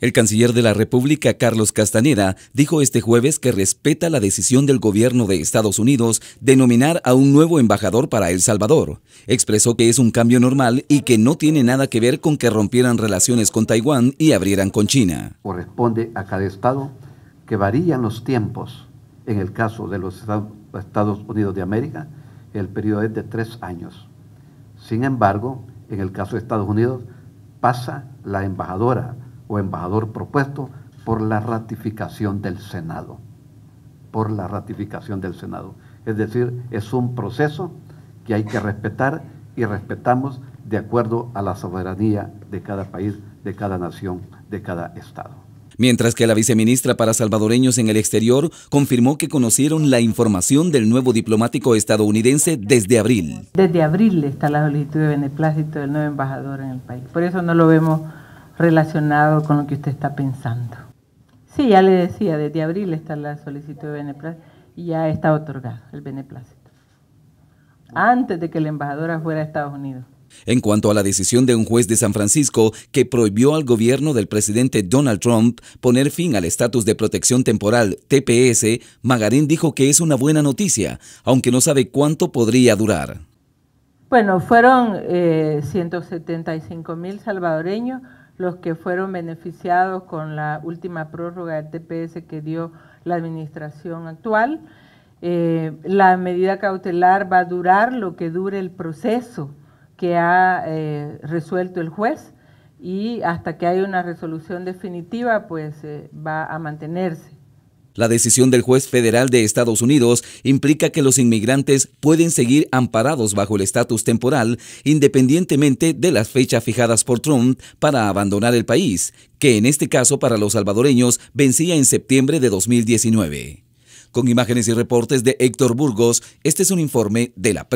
El canciller de la República, Carlos Castaneda, dijo este jueves que respeta la decisión del gobierno de Estados Unidos de nominar a un nuevo embajador para El Salvador. Expresó que es un cambio normal y que no tiene nada que ver con que rompieran relaciones con Taiwán y abrieran con China. Corresponde a cada estado que varían los tiempos. En el caso de los Estados Unidos de América, el periodo es de tres años. Sin embargo, en el caso de Estados Unidos, pasa la embajadora o embajador propuesto por la ratificación del Senado. Por la ratificación del Senado. Es decir, es un proceso que hay que respetar y respetamos de acuerdo a la soberanía de cada país, de cada nación, de cada Estado mientras que la viceministra para salvadoreños en el exterior confirmó que conocieron la información del nuevo diplomático estadounidense desde abril. Desde abril está la solicitud de beneplácito del nuevo embajador en el país, por eso no lo vemos relacionado con lo que usted está pensando. Sí, ya le decía, desde abril está la solicitud de beneplácito y ya está otorgado el beneplácito, antes de que la embajadora fuera a Estados Unidos. En cuanto a la decisión de un juez de San Francisco que prohibió al gobierno del presidente Donald Trump poner fin al estatus de protección temporal TPS, Magarín dijo que es una buena noticia, aunque no sabe cuánto podría durar. Bueno, fueron 175 eh, mil salvadoreños los que fueron beneficiados con la última prórroga del TPS que dio la administración actual. Eh, la medida cautelar va a durar lo que dure el proceso que ha eh, resuelto el juez y hasta que haya una resolución definitiva, pues eh, va a mantenerse. La decisión del juez federal de Estados Unidos implica que los inmigrantes pueden seguir amparados bajo el estatus temporal independientemente de las fechas fijadas por Trump para abandonar el país, que en este caso para los salvadoreños vencía en septiembre de 2019. Con imágenes y reportes de Héctor Burgos, este es un informe de la